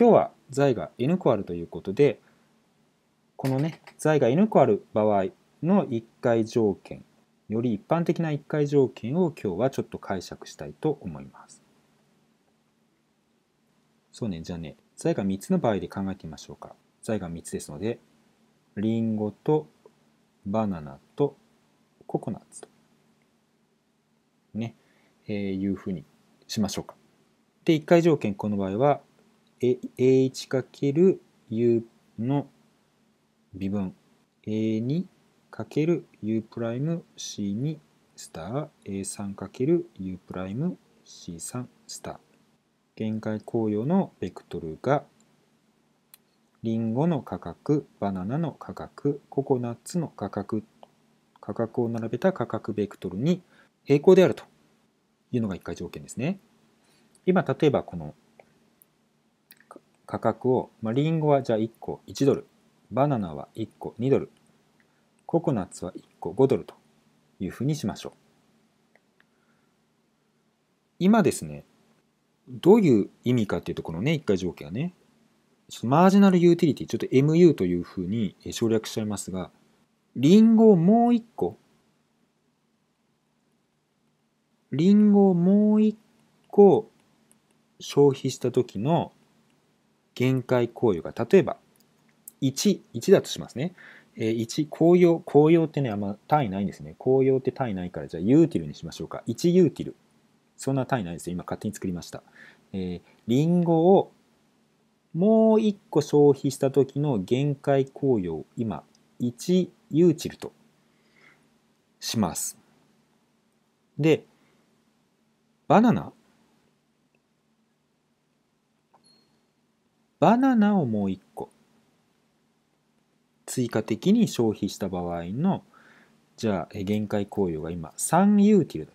今日は財が n 個あるということでこのね財が n 個ある場合の1回条件より一般的な1回条件を今日はちょっと解釈したいと思います。そうねじゃあね財が3つの場合で考えてみましょうか。財が3つですのでりんごとバナナとココナッツとね、えー、いうふうにしましょうか。で1回条件この場合は a1×u の微分 a2×u'c2 スター a3×u'c3 スター限界紅葉のベクトルがリンゴの価格、バナナの価格、ココナッツの価格、価格を並べた価格ベクトルに平行であるというのが1回条件ですね。今、例えばこの価格を、まあ、リンゴはじゃあ1個1ドル、バナナは1個2ドル、ココナッツは1個5ドルというふうにしましょう。今ですね、どういう意味かっていうところね、1回条件はね、ちょっとマージナルユーティリティ、ちょっと MU というふうに省略しちゃいますが、リンゴをもう1個、リンゴをもう1個消費した時の限界紅葉が例えば11だとしますね。え1紅葉紅葉ってねあんま単位ないんですね。紅葉って単位ないからじゃあユーティルにしましょうか。1ユーティル。そんな単位ないですよ。今勝手に作りました。えー、リンゴをもう1個消費した時の限界紅葉今1ユーティルとします。でバナナバナナをもう1個追加的に消費した場合のじゃあ限界効用が今3ユーティル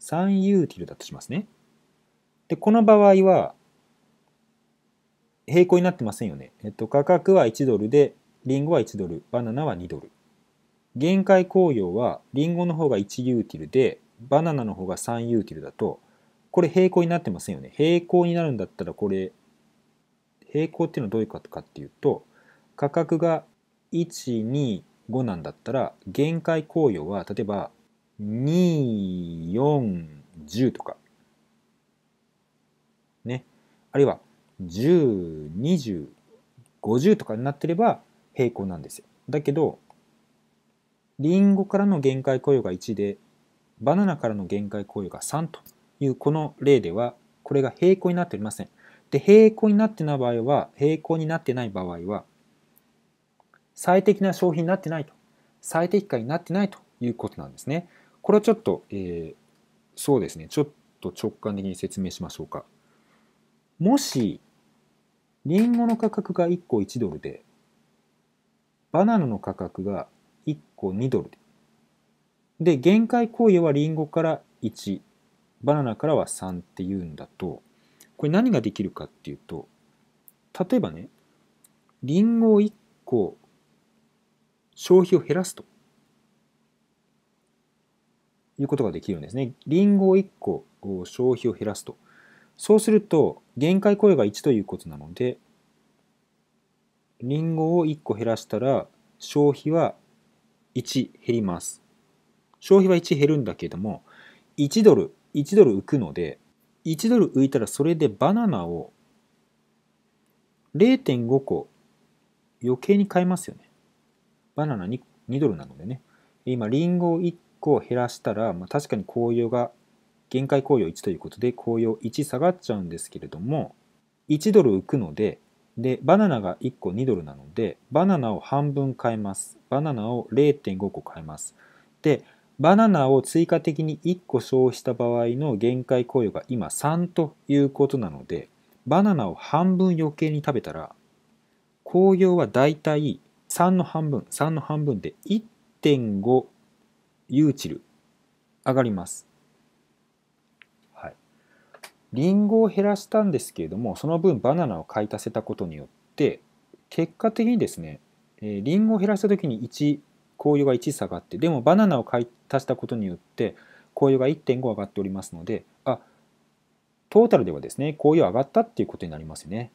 3ユーティルだとしますねでこの場合は平行になってませんよね、えっと、価格は1ドルでリンゴは1ドルバナナは2ドル限界効用はリンゴの方が1ユーティルでバナナの方が3ユーティルだとこれ平行になってませんよね平行になるんだったらこれ平行っていうのはどういうことかっていうと価格が125なんだったら限界公用は例えば2410とかねあるいは102050とかになってれば平行なんですよだけどりんごからの限界雇用が1でバナナからの限界雇用が3というこの例ではこれが平行になっておりませんで、平行になってない場合は、平行になってない場合は、最適な商品になってないと、最適化になってないということなんですね。これはちょっと、えー、そうですね、ちょっと直感的に説明しましょうか。もし、りんごの価格が1個1ドルで、バナナの価格が1個2ドルで、で限界行為はりんごから1、バナナからは3っていうんだと、これ何ができるかっていうと、例えばね、リンゴを1個消費を減らすということができるんですね。リンゴを1個消費を減らすと。そうすると、限界雇用が1ということなので、リンゴを1個減らしたら、消費は1減ります。消費は1減るんだけれども、1ドル、1ドル浮くので、1ドル浮いたらそれでバナナを0.5個余計に買えますよね。バナナ 2, 2ドルなのでね。今、リンゴを1個減らしたら、まあ、確かに紅葉が、限界紅葉1ということで、紅葉1下がっちゃうんですけれども、1ドル浮くので、で、バナナが1個2ドルなので、バナナを半分買えます。バナナを0.5個買えます。で、バナナを追加的に1個消費した場合の限界雇用が今3ということなのでバナナを半分余計に食べたら工用はだいたい3の半分3の半分で1.5ユーチル上がります。はい、リンゴを減らしたんですけれどもその分バナナを買い足せたことによって結果的にですねリンゴを減らした時に1紅葉が1下がってでもバナナを買い足したことによって紅葉が1.5上がっておりますのであトータルではですね紅葉上がったっていうことになりますよね。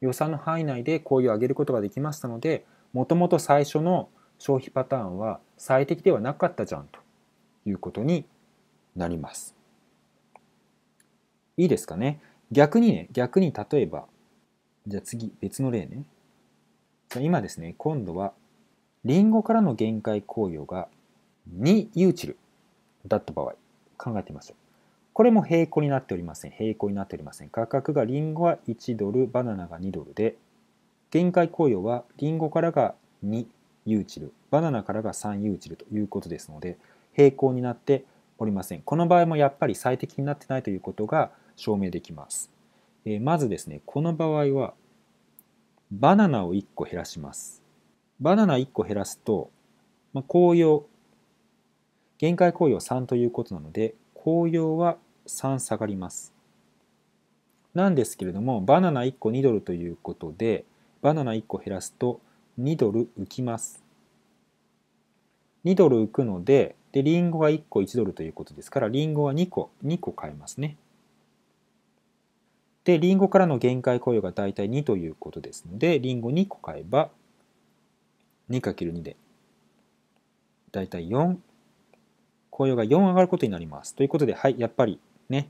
予算の範囲内で紅葉を上げることができましたのでもともと最初の消費パターンは最適ではなかったじゃんということになります。いいですかね逆にね逆に例えばじゃあ次別の例ね。今ですね今度はリンゴからの限界効用が2ユーチルだった場合、考えてみましょう。これも平行になっておりません。平行になっておりません。価格がリンゴは1ドル、バナナが2ドルで、限界雇用はリンゴからが2ユーチル、バナナからが3ユーチルということですので、平行になっておりません。この場合もやっぱり最適になってないということが証明できます。えまずですね、この場合は、バナナを1個減らします。バナナ1個減らすと、まあ、紅葉、限界紅葉3ということなので、紅葉は3下がります。なんですけれども、バナナ1個2ドルということで、バナナ1個減らすと2ドル浮きます。2ドル浮くので、で、リンゴが1個1ドルということですから、リンゴは2個、2個買えますね。で、リンゴからの限界雇用がだいたい2ということですので、リンゴ2個買えば、2×2 で、だいたい4、紅葉が4上がることになります。ということで、はい、やっぱりね、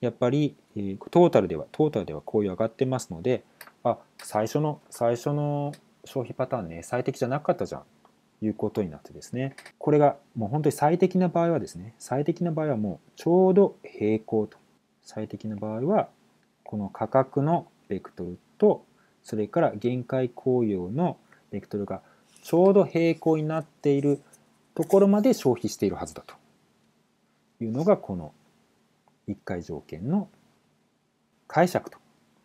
やっぱり、えー、トータルでは、トータルでは紅葉上がってますので、あ、最初の、最初の消費パターンね、最適じゃなかったじゃん。いうことになってですね、これがもう本当に最適な場合はですね、最適な場合はもうちょうど平行と。最適な場合は、この価格のベクトルと、それから限界紅葉のベクトルがちょうど平行になっているところまで消費しているはずだというのがこの1回条件の解釈と、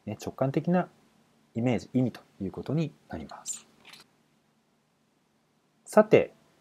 ね、直感的なイメージ意味ということになります。さて